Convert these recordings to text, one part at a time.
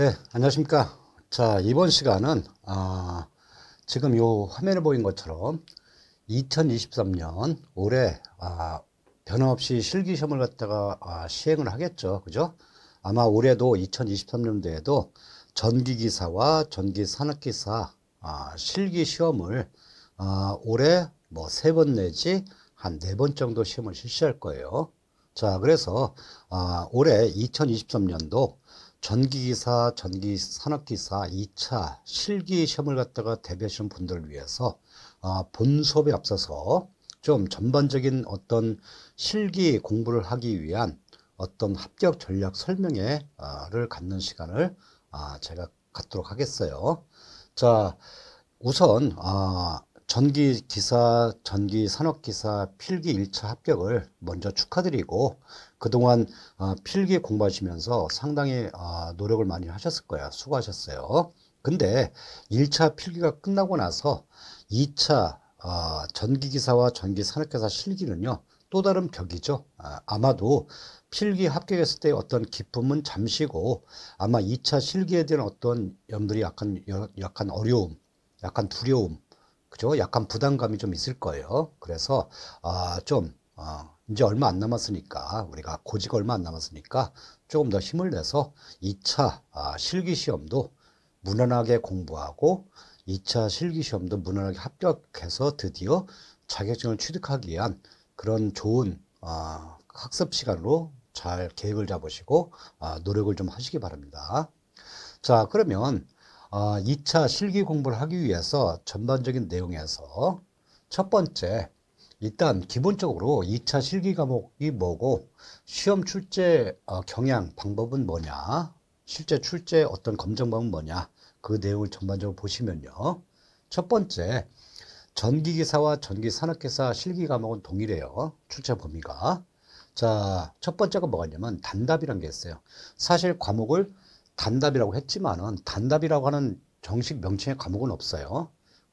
네, 안녕하십니까. 자, 이번 시간은, 아, 지금 요 화면에 보인 것처럼 2023년 올해, 아, 변함없이 실기시험을 갖다가 아, 시행을 하겠죠. 그죠? 아마 올해도 2023년도에도 전기기사와 전기산업기사 아, 실기시험을 아, 올해 뭐 세 번 내지 한 네 번 정도 시험을 실시할 거예요. 자, 그래서 아, 올해 2023년도 전기기사, 전기 산업기사 2차 실기 시험을 갖다가 대비하시는 분들을 위해서 아, 어, 본 수업에 앞서서 좀 전반적인 어떤 실기 공부를 하기 위한 어떤 합격 전략 설명회를 어, 갖는 시간을 아, 제가 갖도록 하겠어요. 자, 우선 아, 전기기사, 전기산업기사 필기 1차 합격을 먼저 축하드리고 그동안 어, 필기 공부하시면서 상당히 어, 노력을 많이 하셨을 거예요. 수고하셨어요. 근데 1차 필기가 끝나고 나서 2차 어, 전기기사와 전기산업기사 실기는요. 또 다른 벽이죠. 아, 아마도 필기 합격했을 때 어떤 기쁨은 잠시고 아마 2차 실기에 대한 어떤 염들이 약간 약간 어려움, 약간 두려움, 그죠? 약간 부담감이 좀 있을 거예요. 그래서 아, 좀 어, 이제 얼마 안 남았으니까 우리가 고지가 얼마 안 남았으니까 조금 더 힘을 내서 2차 아, 실기 시험도 무난하게 공부하고 2차 실기 시험도 무난하게 합격해서 드디어 자격증을 취득하기 위한 그런 좋은 아, 학습 시간으로 잘 계획을 잡으시고 아, 노력을 좀 하시기 바랍니다. 자 그러면 2차 실기 공부를 하기 위해서 전반적인 내용에서 첫 번째 일단 기본적으로 2차 실기 과목이 뭐고 시험 출제 어, 경향 방법은 뭐냐 실제 출제 어떤 검정방은 뭐냐 그 내용을 전반적으로 보시면요 첫 번째 전기기사와 전기산업기사 실기 과목은 동일해요 출제 범위가 자 첫 번째가 뭐가냐면 있단답이라는게 있어요 사실 과목을 단답이라고 했지만은 단답이라고 하는 정식 명칭의 과목은 없어요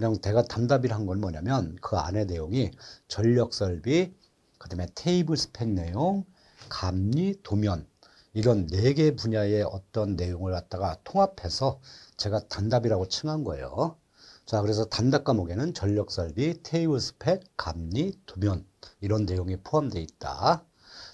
그냥 제가 담답이란한건 뭐냐면 그 안에 내용이 전력 설비, 그 다음에 테이블 스펙 내용, 감리, 도면 이런 네 개 분야의 어떤 내용을 갖다가 통합해서 제가 단답이라고 칭한 거예요. 자, 그래서 단답 과목에는 전력 설비, 테이블 스펙, 감리, 도면 이런 내용이 포함되어 있다.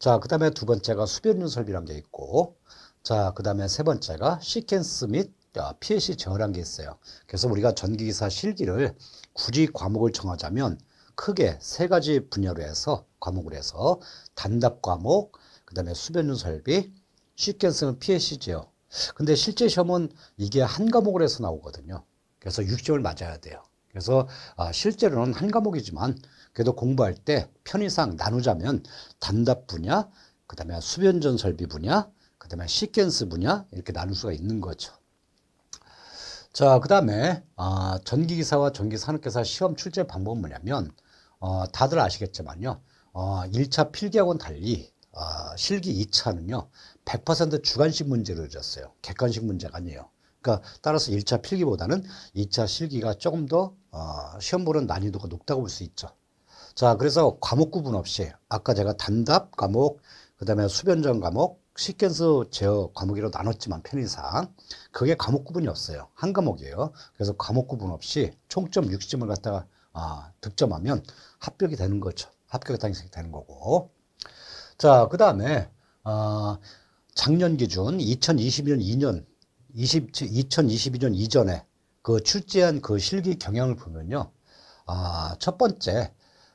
자, 그 다음에 두 번째가 수변류 설비란 게 있고, 자, 그 다음에 세 번째가 시퀀스 및 PLC 저어한게 있어요. 그래서 우리가 전기기사 실기를 굳이 과목을 정하자면 크게 세 가지 분야로 해서 과목을 해서 단답 과목, 그 다음에 수변용 설비, 쉽게 쓰면 PLC 제어. 근데 실제 시험은 이게 한 과목으로 해서 나오거든요. 그래서 60점을 맞아야 돼요. 그래서 아, 실제로는 한 과목이지만 그래도 공부할 때 편의상 나누자면 단답 분야, 그 다음에 수변전 설비 분야, 그 다음에 시퀀스 분야 이렇게 나눌 수가 있는 거죠. 자, 그 다음에 아, 전기기사와 전기산업기사 시험 출제 방법은 뭐냐면 어, 다들 아시겠지만요. 어, 1차 필기하고는 달리 어, 실기 2차는요. 100% 주관식 문제를 줬어요. 객관식 문제가 아니에요. 그러니까 따라서 1차 필기보다는 2차 실기가 조금 더 어, 시험 보는 난이도가 높다고 볼 수 있죠. 자, 그래서 과목 구분 없이 아까 제가 단답 과목, 그 다음에 수변전 과목, 쉽게 해서 제어 과목으로 나눴지만 편의상 그게 과목 구분이 없어요. 한 과목이에요. 그래서 과목 구분 없이 총점 60점을 갖다가 아, 득점하면 합격이 되는 거죠. 합격이 당연히 되는 거고. 자, 그 다음에 아, 작년 기준 2021년 2년 20, 2022년 이전에 그 출제한 그 실기 경향을 보면요. 아, 첫 번째,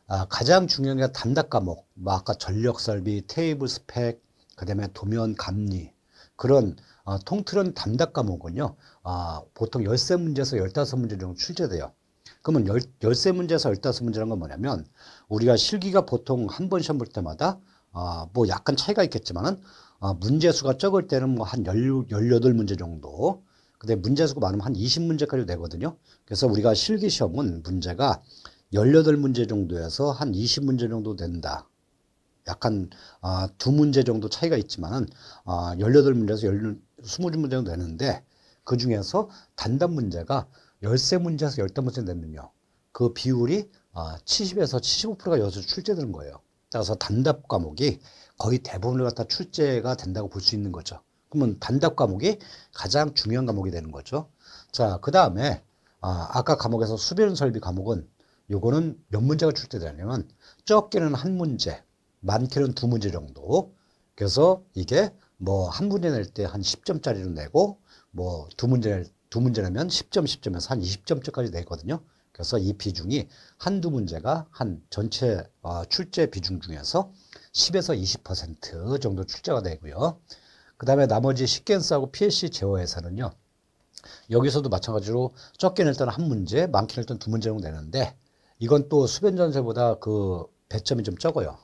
아, 가장 중요한 게 단답 과목, 뭐 아까 전력 설비, 테이블 스펙, 그다음에 도면 감리 그런 어, 통틀은 담당 과목은요 아, 보통 열세 문제에서 열다섯 문제 정도 출제돼요. 그러면 열, 세 문제에서 열다섯 문제라는 건 뭐냐면 우리가 실기가 보통 한 번 시험 볼 때마다 아, 뭐 약간 차이가 있겠지만은 아, 문제 수가 적을 때는 뭐한 열여덟 문제 정도 근데 문제 수가 많으면 한 이십 문제까지 되거든요. 그래서 우리가 실기 시험은 문제가 열여덟 문제 정도에서 한 이십 문제 정도 된다. 약간 아, 두 문제 정도 차이가 있지만 아, 18문제에서 20문제 정도 되는데 그 중에서 단답 문제가 13문제에서 15문제 되면요. 그 비율이 아, 70에서 75%가 여기서 출제되는 거예요. 따라서 단답 과목이 거의 대부분을 갖다 출제가 된다고 볼 수 있는 거죠. 그러면 단답 과목이 가장 중요한 과목이 되는 거죠. 자, 그 다음에 아, 아까 과목에서 수변 설비 과목은 요거는 몇 문제가 출제되냐면 적게는 한 문제, 많게는 두 문제 정도. 그래서 이게 뭐 한 문제 낼 때 한 10점짜리로 내고 뭐 두 문제 두 문제 내면 10점, 10점에서 한 20점짜리까지 내거든요. 그래서 이 비중이 한 두 문제가 한 전체 어, 출제 비중 중에서 10에서 20% 정도 출제가 되고요. 그 다음에 나머지 식겐스하고 PLC 제어에서는요. 여기서도 마찬가지로 적게 낼 때는 한 문제, 많게 낼 때는 두 문제 정도 내는데 이건 또 수변전세보다 그 배점이 좀 적어요.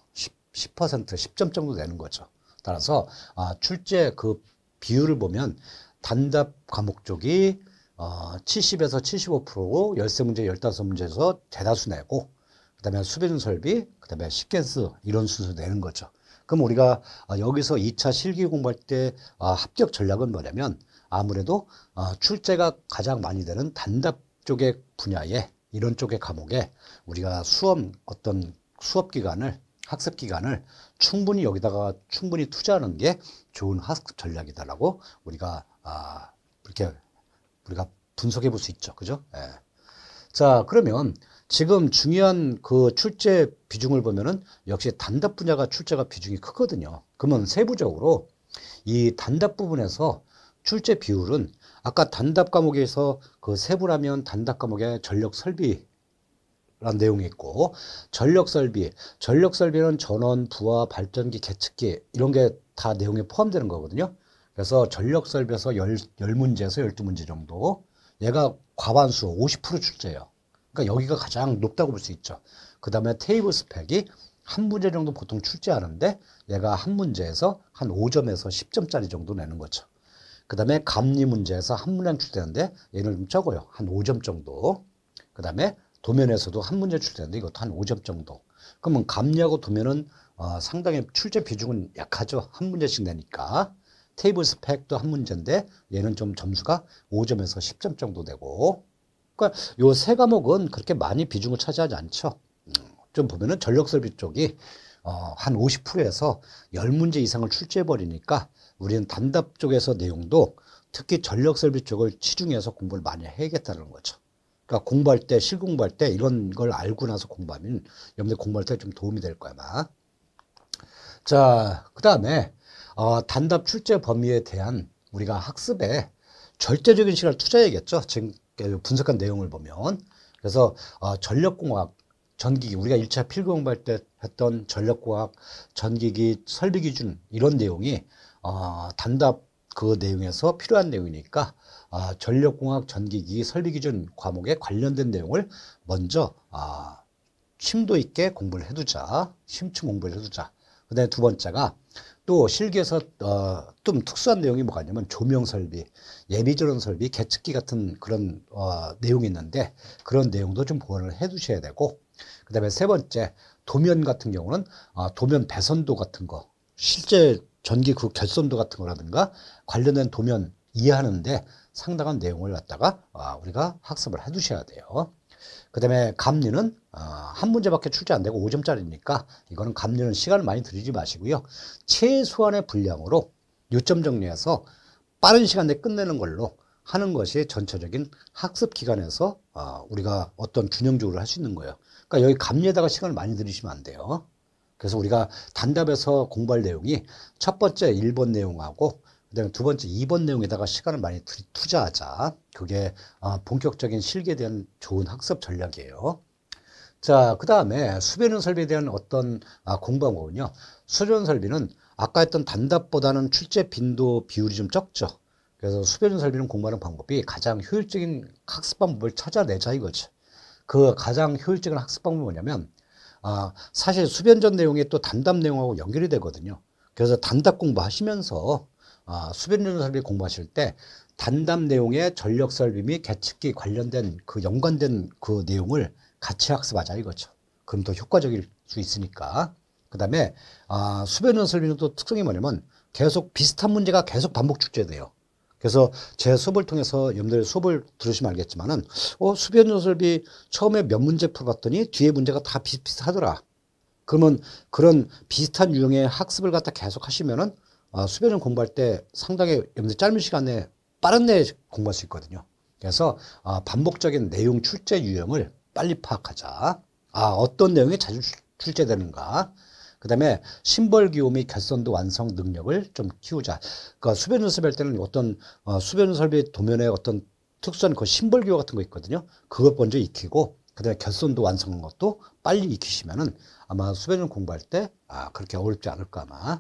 10% 10점 정도 되는 거죠. 따라서 아, 출제 그 비율을 보면 단답 과목 쪽이 어, 70에서 75%고 열세 문제 열다섯 문제에서 대다수 내고 그다음에 수변 비 설비 그다음에 시퀀스 이런 순서 내는 거죠. 그럼 우리가 아, 여기서 2차 실기 공부할 때 아, 합격 전략은 뭐냐면 아무래도 아, 출제가 가장 많이 되는 단답 쪽의 분야에 이런 쪽의 과목에 우리가 수험 어떤 수업 기간을 학습 기간을 충분히 여기다가 충분히 투자하는 게 좋은 학습 전략이다라고 우리가 아, 이렇게 우리가 분석해 볼 수 있죠. 그죠? 예. 자, 그러면 지금 중요한 그 출제 비중을 보면은 역시 단답 분야가 출제가 비중이 크거든요. 그러면 세부적으로 이 단답 부분에서 출제 비율은 아까 단답 과목에서 그 세부라면 단답 과목의 전력 설비 라는 내용이 있고 전력 설비, 전력 설비는 전원, 부하, 발전기, 계측기 이런 게 다 내용에 포함되는 거거든요. 그래서 전력 설비에서 열, 문제에서 열두 문제 정도 얘가 과반수 50% 출제예요. 그러니까 여기가 가장 높다고 볼 수 있죠. 그 다음에 테이블 스펙이 한 문제 정도 보통 출제하는데 얘가 한 문제에서 한 5점에서 10점짜리 정도 내는 거죠. 그 다음에 감리 문제에서 한 문항 출제하는데 얘는 좀 적어요. 한 5점 정도. 그 다음에 도면에서도 한 문제 출제는데 이것도 한 5점 정도. 그러면 감리하고 도면은 어, 상당히 출제 비중은 약하죠. 한 문제씩 내니까. 테이블 스펙도 한 문제인데 얘는 좀 점수가 5점에서 10점 정도 되고. 그러니까 요 세 과목은 그렇게 많이 비중을 차지하지 않죠. 음, 좀 보면은 전력설비 쪽이 어, 한 50%에서 10문제 이상을 출제해버리니까 우리는 단답 쪽에서 내용도 특히 전력설비 쪽을 치중해서 공부를 많이 해야겠다는 거죠. 그러니까 공부할 때 실공부할 때 이런 걸 알고 나서 공부하면 여러분들 공부할 때 좀 도움이 될 거야 아마. 자, 그 다음에 어, 단답 출제 범위에 대한 우리가 학습에 절대적인 시간을 투자해야겠죠. 지금 분석한 내용을 보면. 그래서 어, 전력공학, 전기기, 우리가 일차 필공부할 기때 했던 전력공학, 전기기, 설비기준 이런 내용이 어, 단답 그 내용에서 필요한 내용이니까 아, 전력공학 전기기 설비 기준 과목에 관련된 내용을 먼저 아, 심도 있게 공부를 해두자. 심층 공부를 해두자. 그 다음에 두 번째가 또 실기에서 어, 좀 특수한 내용이 뭐가 있냐면 조명 설비, 예비전원 설비, 계측기 같은 그런 어, 내용이 있는데 그런 내용도 좀 보완을 해두셔야 되고 그 다음에 세 번째 도면 같은 경우는 어, 도면 배선도 같은 거 실제 전기 그 결선도 같은 거라든가 관련된 도면 이해하는데 상당한 내용을 갖다가 아, 우리가 학습을 해 두셔야 돼요. 그 다음에 감리는 아, 한 문제밖에 출제 안 되고 5점짜리니까 이거는 감리는 시간을 많이 들이지 마시고요. 최소한의 분량으로 요점 정리해서 빠른 시간 내에 끝내는 걸로 하는 것이 전체적인 학습 기간에서 아, 우리가 어떤 균형적으로 할 수 있는 거예요. 그러니까 여기 감리에다가 시간을 많이 들이시면 안 돼요. 그래서 우리가 단답에서 공부할 내용이 첫 번째 1번 내용하고 그다음에 두 번째 2번 내용에다가 시간을 많이 투자하자. 그게 아, 본격적인 실기에 대한 좋은 학습 전략이에요. 자, 그 다음에 수변 설비에 대한 어떤 아, 공방법은요. 부 수변 설비는 아까 했던 단답보다는 출제 빈도 비율이 좀 적죠. 그래서 수변 설비는 공부하는 방법이 가장 효율적인 학습 방법을 찾아내자 이거죠. 그 가장 효율적인 학습 방법이 뭐냐면 아, 사실 수변전 내용이 또 단답 내용하고 연결이 되거든요. 그래서 단답 공부하시면서 아, 수변전 설비 공부하실 때 단담 내용의 전력 설비 및 계측기 관련된 그 연관된 그 내용을 같이 학습하자 이거죠. 그럼 더 효과적일 수 있으니까. 그 다음에 아, 수변전 설비는 또 특성이 뭐냐면 계속 비슷한 문제가 계속 반복 축제돼요 그래서 제 수업을 통해서 여러분들 수업을 들으시면 알겠지만은 어, 수변 연설비 처음에 몇 문제 풀어봤더니 뒤에 문제가 다 비슷비슷하더라. 그러면 그런 비슷한 유형의 학습을 갖다 계속 하시면은 아, 수변을 공부할 때 상당히 여러분들 짧은 시간에 빠른 내에 공부할 수 있거든요. 그래서 아, 반복적인 내용 출제 유형을 빨리 파악하자. 아, 어떤 내용이 자주 출제되는가. 그 다음에 심벌 기호 및 결선도 완성 능력을 좀 키우자. 그러니까 수변 연습할 때는 어떤 어, 수변 설비 도면에 어떤 특수한 그 심벌 기호 같은 거 있거든요. 그것 먼저 익히고 그다음에 결선도 완성한 것도 빨리 익히시면은 아마 수변을 공부할 때아 그렇게 어렵지 않을까 아마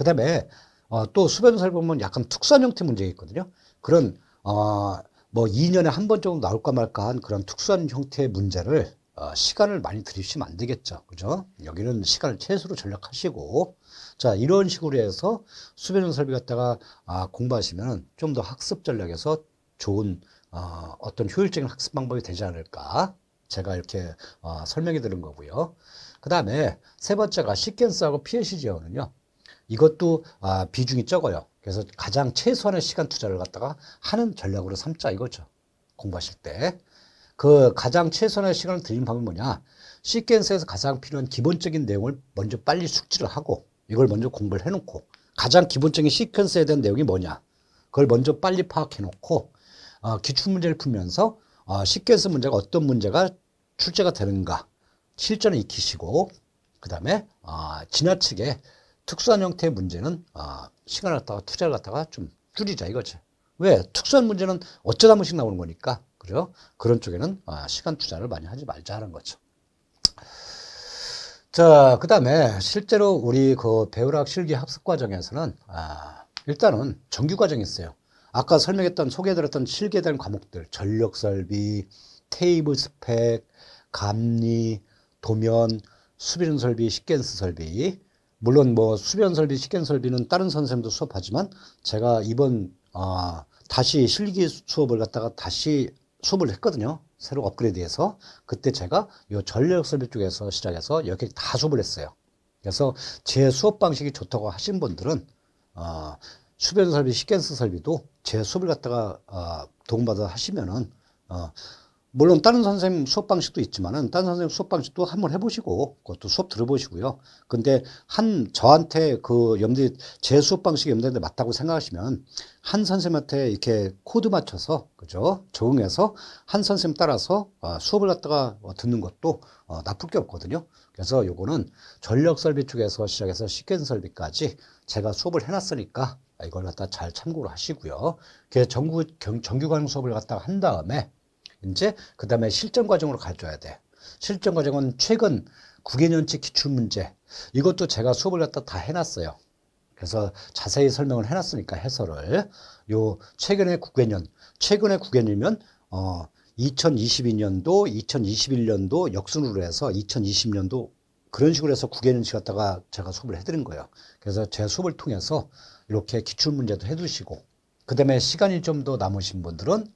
그 다음에 어, 또수변설사 보면 약간 특수한 형태 문제 있거든요. 그런 어, 뭐 2년에 한 번 정도 나올까 말까 한 그런 특수한 형태의 문제를 어, 시간을 많이 들이시면 안 되겠죠. 그죠? 여기는 시간을 최소로 절약하시고자 이런 식으로 해서 수변설비 갖다가 아, 공부하시면 좀 더 학습 전략에서 좋은 어, 어떤 효율적인 학습 방법이 되지 않을까 제가 이렇게 어, 설명해 드린 거고요. 그 다음에 세 번째가 시퀀스하고 피해시 제어는요. 이것도 아, 비중이 적어요. 그래서 가장 최소한의 시간 투자를 갖다가 하는 전략으로 삼자 이거죠. 공부하실 때. 그 가장 최소한의 시간을 드리는 방법이 뭐냐. 시퀀스에서 가장 필요한 기본적인 내용을 먼저 빨리 숙지를 하고 이걸 먼저 공부를 해놓고 가장 기본적인 시퀀스에 대한 내용이 뭐냐. 그걸 먼저 빨리 파악해놓고 어, 기출문제를 풀면서 어, 시퀀스 문제가 어떤 문제가 출제가 되는가 실전을 익히시고 그 다음에 어, 아, 지나치게 특수한 형태의 문제는 아, 시간을 갖다가 투자를 갖다가 좀 줄이자 이거지. 왜? 특수한 문제는 어쩌다 한번씩 나오는 거니까. 그죠? 그런 쪽에는 아, 시간 투자를 많이 하지 말자는 거죠. 자, 그 다음에 실제로 우리 그 배우락 실기 학습 과정에서는 아, 일단은 정규 과정이 있어요. 아까 설명했던 소개해드렸던 실기에 대한 과목들 전력 설비, 테이블 스펙, 감리, 도면, 수비능 설비, 시퀀스 설비 물론 뭐 수변 설비, 식견 설비는 다른 선생님도 수업하지만 제가 이번 아 다시 실기 수업을 갖다가 다시 수업을 했거든요. 새로 업그레이드해서 그때 제가 요 전력 설비 쪽에서 시작해서 여기 다 수업을 했어요. 그래서 제 수업 방식이 좋다고 하신 분들은 어, 수변 설비, 시퀀스 설비도 제 수업을 갖다가 아 도움받아 하시면은 어, 물론 다른 선생님 수업 방식도 있지만은 다른 선생님 수업 방식도 한번 해보시고 그것도 수업 들어보시고요. 근데 한 저한테 그 염대 제 수업 방식이 염대인데 맞다고 생각하시면 한 선생님한테 이렇게 코드 맞춰서 그죠 적응해서 한 선생님 따라서 아, 수업을 갖다가 듣는 것도 어, 나쁠 게 없거든요. 그래서 요거는 전력 설비 쪽에서 시작해서 식견 설비까지 제가 수업을 해놨으니까 이걸 갖다 잘 참고를 하시고요. 그 정규 정규 과정 수업을 갖다가 한 다음에 이제 그 다음에 실전 과정으로 가져야 돼. 실전 과정은 최근 9개년치 기출문제 이것도 제가 수업을 갖다 다 해놨어요. 그래서 자세히 설명을 해놨으니까 해설을 요 최근의 9개년 최근의 9개년이면 어 2022년도 2021년도 역순으로 해서 2020년도 그런 식으로 해서 9개년치 갖다가 제가 수업을 해드린 거예요. 그래서 제 수업을 통해서 이렇게 기출문제도 해두시고 그 다음에 시간이 좀 더 남으신 분들은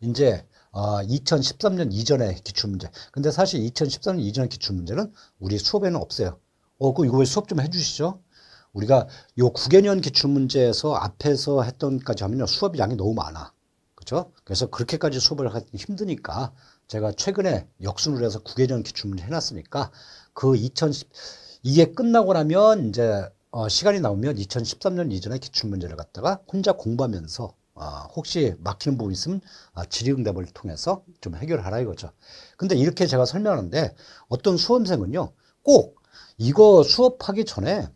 이제 어, 아, 2013년 이전의 기출문제. 근데 사실 2013년 이전의 기출문제는 우리 수업에는 없어요. 어, 그 이거 왜 수업 좀 해주시죠? 우리가 요 9개년 기출문제에서 앞에서 했던까지 하면요. 수업 양이 너무 많아. 그죠? 그래서 그렇게까지 수업을 하기 힘드니까 제가 최근에 역순으로 해서 9개년 기출문제 해놨으니까 그 2010, 이게 끝나고 나면 이제 어, 시간이 나오면 2013년 이전의 기출문제를 갖다가 혼자 공부하면서 아, 혹시 막히는 부분 있으면 아, 질의응답을 통해서 좀 해결하라 이거죠. 근데 이렇게 제가 설명하는데 어떤 수험생은요 꼭 이거 수업하기 전에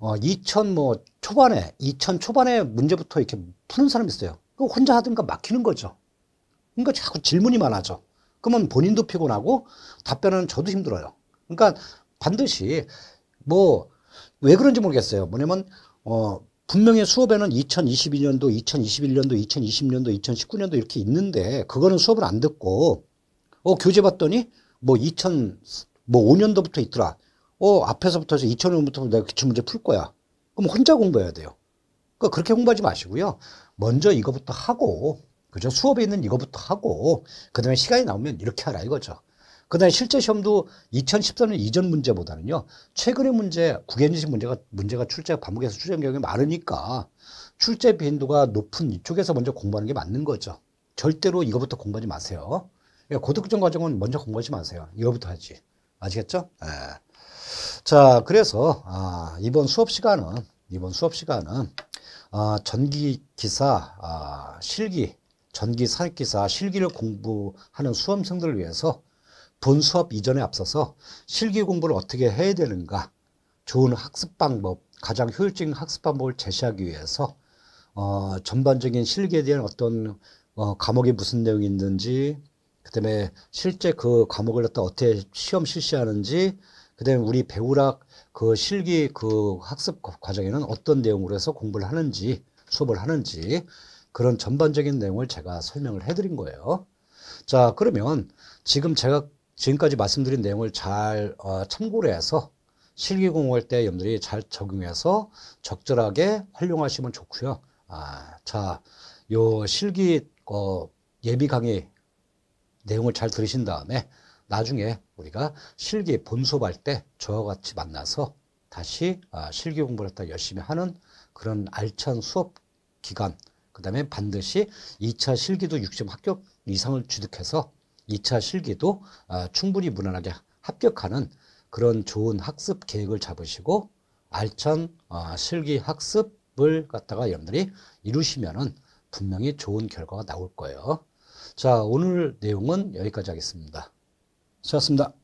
2000뭐 어, 초반에 2000 초반에 문제부터 이렇게 푸는 사람 있어요. 혼자 하든가 막히는 거죠. 그러니까 자꾸 질문이 많아져. 그러면 본인도 피곤하고 답변은 저도 힘들어요. 그러니까 반드시 뭐 왜 그런지 모르겠어요. 뭐냐면 어 분명히 수업에는 2022년도, 2021년도, 2020년도, 2019년도 이렇게 있는데 그거는 수업을 안 듣고 어 교재 봤더니 뭐 2000, 뭐 5년도부터 있더라. 어 앞에서부터 해서 2000년부터 내가 기출 문제 풀 거야. 그럼 혼자 공부해야 돼요. 그러니까 그렇게 공부하지 마시고요. 먼저 이거부터 하고 그죠? 수업에 있는 이거부터 하고 그다음에 시간이 나오면 이렇게 하라 이거죠. 그다음에 실제 시험도 2014년 이전 문제보다는요. 최근의 문제, 국외인식 문제가 문제가 출제 반복해서 출제한 경우가 많으니까 출제 빈도가 높은 이쪽에서 먼저 공부하는 게 맞는 거죠. 절대로 이거부터 공부하지 마세요. 예, 고득점 과정은 먼저 공부하지 마세요. 이거부터 하지. 아시겠죠? 예. 자, 그래서 아, 이번 수업 시간은 이번 수업 시간은 아, 전기 기사 아, 실기 전기 사 기사 실기를 공부하는 수험생들을 위해서 본 수업 이전에 앞서서 실기 공부를 어떻게 해야 되는가, 좋은 학습 방법, 가장 효율적인 학습 방법을 제시하기 위해서 어, 전반적인 실기에 대한 어떤 어, 과목이 무슨 내용이 있는지, 그다음에 실제 그 과목을 갖다 어떻게 시험 실시하는지, 그다음에 우리 배우락 그 실기 그 학습 과정에는 어떤 내용으로 해서 공부를 하는지 수업을 하는지 그런 전반적인 내용을 제가 설명을 해드린 거예요. 자 그러면 지금 제가 지금까지 말씀드린 내용을 잘 어, 참고를 해서 실기 공부할 때 여러분들이 잘 적용해서 적절하게 활용하시면 좋고요. 아, 자, 요 실기 어, 예비 강의 내용을 잘 들으신 다음에 나중에 우리가 실기 본수업할 때 저와 같이 만나서 다시 아, 실기 공부를 다 열심히 하는 그런 알찬 수업 기간 그 다음에 반드시 2차 실기도 60점 합격 이상을 취득해서 2차 실기도 아, 충분히 무난하게 합격하는 그런 좋은 학습 계획을 잡으시고 알찬 아, 실기 학습을 갖다가 여러분들이 이루시면은 분명히 좋은 결과가 나올 거예요. 자, 오늘 내용은 여기까지 하겠습니다. 수고하셨습니다.